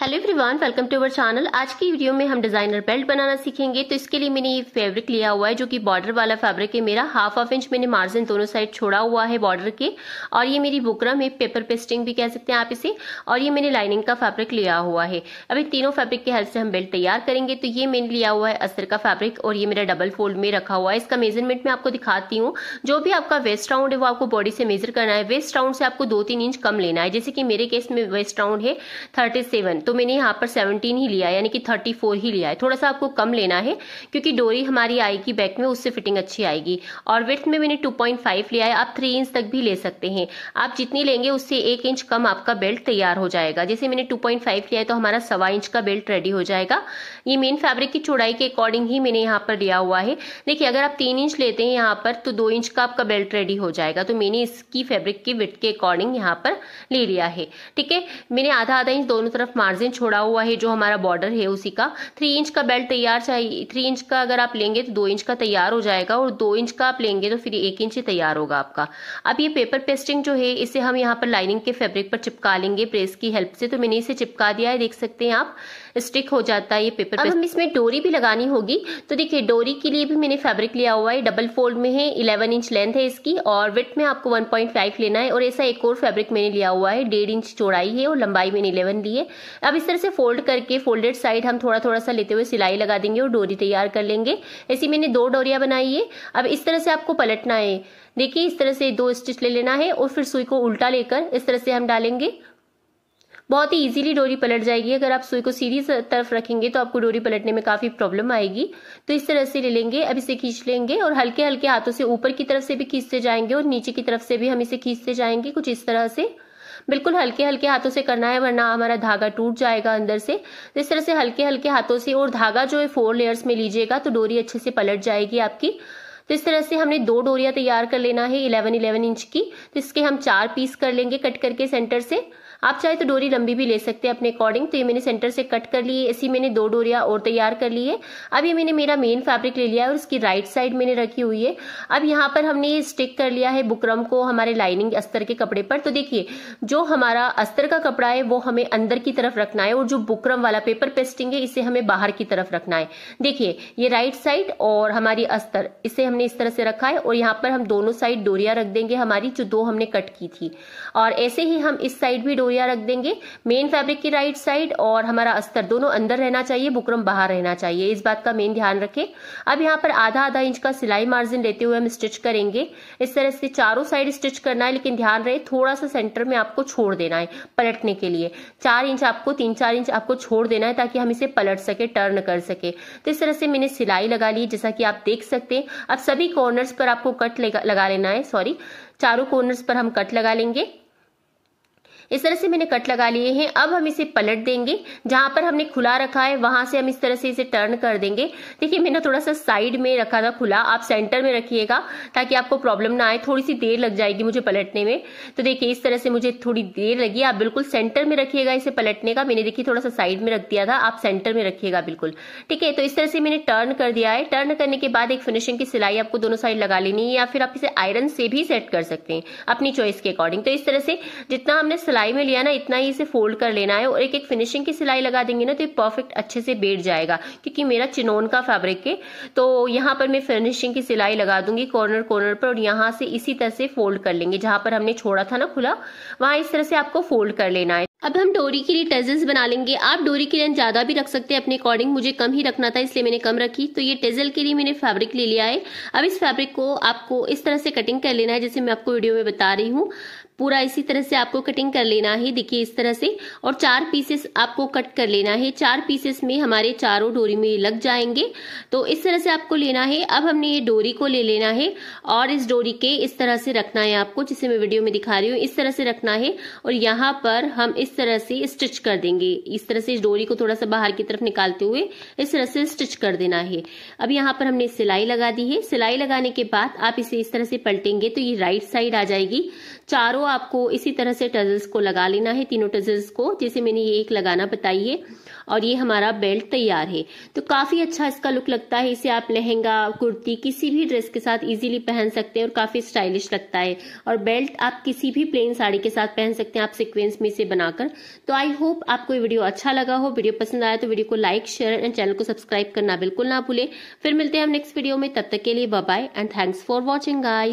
hello everyone welcome to our channel आज की video में हम डिजाइनर बेल्ट बनाना सीखेंगे तो इसके लिए मैंने ये फैब्रिक लिया हुआ है जो कि बॉर्डर वाला फैब्रिक है मेरा हाफ हाफ इंच मैंने मार्जिन दोनों साइड छोड़ा हुआ है बॉर्डर के और ये मेरी बुकरम है पेपर पेस्टिंग भी कह सकते हैं आप इसे और ये मैंने लाइनिंग का फैब्रिक लिया हुआ है अब तीनों फैब्रिक के हेल्प से हम बेल्ट तैयार करेंगे तो ये मैंने लिया हुआ है अस्तर का फैब्रिक और ये मेरा डबल फोल्ड में रखा हुआ है इसका मेजरमेंट मैं आपको दिखाती हूँ जो भी आपका वेस्ट राउंड है वो आपको बॉडी से मेजर करना है वेस्ट राउंड से आपको दो तीन इंच कम लेना है जैसे कि मेरे केस में वेस्ट राउंड है थर्टी तो मैंने यहाँ पर सेवनटीन ही लिया है यानी कि थर्टी फोर ही लिया है थोड़ा सा आपको कम लेना है क्योंकि डोरी हमारी आएगी बैक में उससे फिटिंग अच्छी आएगी और विथ में मैंने टू पॉइंट फाइव लिया है आप थ्री इंच तक भी ले सकते हैं आप जितनी लेंगे उससे एक इंच कम आपका बेल्ट तैयार हो जाएगा जैसे मैंने टू पॉइंट फाइव लिया है तो हमारा सवा इंच का बेल्ट रेडी हो जाएगा ये मेन फैब्रिक की चौड़ाई के अकॉर्डिंग ही मैंने यहाँ पर लिया हुआ है देखिए अगर आप तीन इंच लेते हैं यहाँ पर तो दो इंच का आपका बेल्ट रेडी हो जाएगा तो मैंने इसकी फैब्रिक की विथ के अकॉर्डिंग यहाँ पर ले लिया है ठीक है मैंने आधा आधा इंच दोनों तरफ मार्जिन मार्जिन छोड़ा हुआ है जो हमारा बॉर्डर है उसी का थ्री इंच का बेल्ट तैयार चाहिए थ्री इंच का अगर आप लेंगे तो दो इंच का तैयार हो जाएगा और दो इंच का आप लेंगे तो फिर एक इंच ही तैयार होगा आपका अब ये पेपर पेस्टिंग जो है इसे हम यहाँ पर लाइनिंग के फेब्रिक पर चिपका लेंगे प्रेस की हेल्प से तो मैंने इसे चिपका दिया है देख सकते हैं आप स्टिक हो जाता है ये पेपर अब हम इसमें डोरी भी लगानी होगी तो देखिए डोरी के लिए भी मैंने फैब्रिक लिया हुआ है डबल फोल्ड में है इलेवन इंच लेंथ है इसकी और विथ में आपको वन पॉइंट फाइव लेना है और ऐसा एक और फैब्रिक मैंने लिया हुआ है डेढ़ इंच चौड़ाई है और लंबाई मैंने इलेवन ली है अब इस तरह से फोल्ड करके फोल्डेड साइड हम थोड़ा थोड़ा सा लेते हुए सिलाई लगा देंगे और डोरी तैयार कर लेंगे ऐसी मैंने दो डोरिया बनाई है अब इस तरह से आपको पलटना है देखिए इस तरह से दो स्टिच ले लेना है और फिर सुई को उल्टा लेकर इस तरह से हम डालेंगे बहुत ही इजीली डोरी पलट जाएगी अगर आप सुई को सीधी तरफ रखेंगे तो आपको डोरी पलटने में काफ़ी प्रॉब्लम आएगी तो इस तरह से ले लेंगे अब इसे खींच लेंगे और हल्के हल्के हाथों से ऊपर की तरफ से भी खींचते जाएंगे और नीचे की तरफ से भी हम इसे खींचते जाएंगे कुछ इस तरह से बिल्कुल हल्के हल्के हाथों से करना है वरना हमारा धागा टूट जाएगा अंदर से तो इस तरह से हल्के हल्के हाथों से और धागा जो है फोर लेयर्स में लीजिएगा तो डोरी अच्छे से पलट जाएगी आपकी तो इस तरह से हमने दो डोरियां तैयार कर लेना है इलेवन इलेवन इंच की तो इसके हम चार पीस कर लेंगे कट करके सेंटर से आप चाहे तो डोरी लंबी भी ले सकते हैं अपने अकॉर्डिंग तो ये मैंने सेंटर से कट कर ली है ऐसी मैंने दो डोरिया और तैयार कर ली है अब ये मैंने मेरा मेन फैब्रिक ले लिया है और इसकी राइट साइड मैंने रखी हुई है अब यहाँ पर हमने स्टिक कर लिया है बुकरम को हमारे लाइनिंग अस्तर के कपड़े पर तो देखिए जो हमारा अस्तर का कपड़ा है वो हमें अंदर की तरफ रखना है और जो बुकरम वाला पेपर पेस्टिंग है इसे हमें बाहर की तरफ रखना है देखिए ये राइट साइड और हमारी अस्तर इसे हमने इस तरह से रखा है और यहाँ पर हम दोनों साइड डोरिया रख देंगे हमारी जो दो हमने कट की थी और ऐसे ही हम इस साइड भी डोरिया डोरिया रख देंगे मेन फैब्रिक की राइट साइड और हमारा अस्तर दोनों अंदर रहना चाहिए बुकरम बाहर रहना चाहिए इस बात का मेन ध्यान रखें अब यहाँ पर आधा आधा इंच का सिलाई मार्जिन लेते हुए हम स्टिच करेंगे इस तरह से चारों साइड स्टिच करना है लेकिन ध्यान रहे थोड़ा सा सेंटर में आपको छोड़ देना है पलटने के लिए चार इंच आपको तीन चार इंच आपको छोड़ देना है ताकि हम इसे पलट सके टर्न कर सके तो इस तरह से मैंने सिलाई लगा ली जैसा कि आप देख सकते हैं अब सभी कॉर्नर्स पर आपको कट लगा लेना है सॉरी चारों कॉर्नर्स पर हम कट लगा लेंगे इस तरह से मैंने कट लगा लिए हैं अब हम इसे पलट देंगे जहां पर हमने खुला रखा है वहां से हम इस तरह से इसे टर्न कर देंगे देखिए मैंने थोड़ा सा साइड में रखा था खुला आप सेंटर में रखिएगा ताकि आपको प्रॉब्लम ना आए थोड़ी सी देर लग जाएगी मुझे पलटने में तो देखिए इस तरह से मुझे थोड़ी देर लगी आप बिल्कुल सेंटर में रखिएगा इसे पलटने का मैंने देखिए थोड़ा सा साइड में रख दिया था आप सेंटर में रखिएगा बिल्कुल ठीक है तो इस तरह से मैंने टर्न कर दिया है टर्न करने के बाद एक फिनिशिंग की सिलाई आपको दोनों साइड लगा लेनी है या फिर आप इसे आयरन से भी सेट कर सकते हैं अपनी चॉइस के अकॉर्डिंग तो इस तरह से जितना हमने सिलाई कलाई में लिया ना इतना ही इसे फोल्ड कर लेना है और एक एक फिनिशिंग की सिलाई लगा देंगे ना तो ये परफेक्ट अच्छे से बैठ जाएगा क्योंकि मेरा चिनोन का फैब्रिक है तो यहाँ पर मैं फिनिशिंग की सिलाई लगा दूंगी कॉर्नर कॉर्नर पर और यहाँ से इसी तरह से फोल्ड कर लेंगे जहाँ पर हमने छोड़ा था ना खुला वहाँ इस तरह से आपको फोल्ड कर लेना है अब हम डोरी के लिए टेजल्स बना लेंगे आप डोरी की लेंथ ज़्यादा भी रख सकते हैं अपने अकॉर्डिंग मुझे कम ही रखना था इसलिए मैंने कम रखी तो ये टेजल के लिए मैंने फैब्रिक ले लिया है अब इस फैब्रिक को आपको इस तरह से कटिंग कर लेना है जैसे मैं आपको वीडियो में बता रही हूँ पूरा इसी तरह से आपको कटिंग कर लेना है देखिए इस तरह से और चार पीसेस आपको कट कर लेना है चार पीसेस में हमारे चारों डोरी में लग जाएंगे तो इस तरह से आपको लेना है अब हमने ये डोरी को ले लेना है और इस डोरी के इस तरह से रखना है आपको जिसे मैं वीडियो में दिखा रही हूँ इस तरह से रखना है और यहाँ पर हम इस तरह से स्टिच कर देंगे इस तरह से इस डोरी को थोड़ा सा बाहर की तरफ निकालते हुए इस तरह से स्टिच कर देना है अब यहाँ पर हमने सिलाई लगा दी है सिलाई लगाने के बाद आप इसे इस तरह से पलटेंगे तो ये राइट साइड आ जाएगी चारों आपको इसी तरह से टजल्स को लगा लेना है तीनों टजल्स को जैसे मैंने ये एक लगाना बताइए और ये हमारा बेल्ट तैयार है तो काफ़ी अच्छा इसका लुक लगता है इसे आप लहंगा कुर्ती किसी भी ड्रेस के साथ इजीली पहन सकते हैं और काफ़ी स्टाइलिश लगता है और बेल्ट आप किसी भी प्लेन साड़ी के साथ पहन सकते हैं आप सिक्वेंस में इसे बनाकर तो आई होप आपको ये वीडियो अच्छा लगा हो वीडियो पसंद आया तो वीडियो को लाइक शेयर एंड चैनल को सब्सक्राइब करना बिल्कुल ना भूले फिर मिलते हैं हम नेक्स्ट वीडियो में तब तक के लिए bye and thanks for watching guys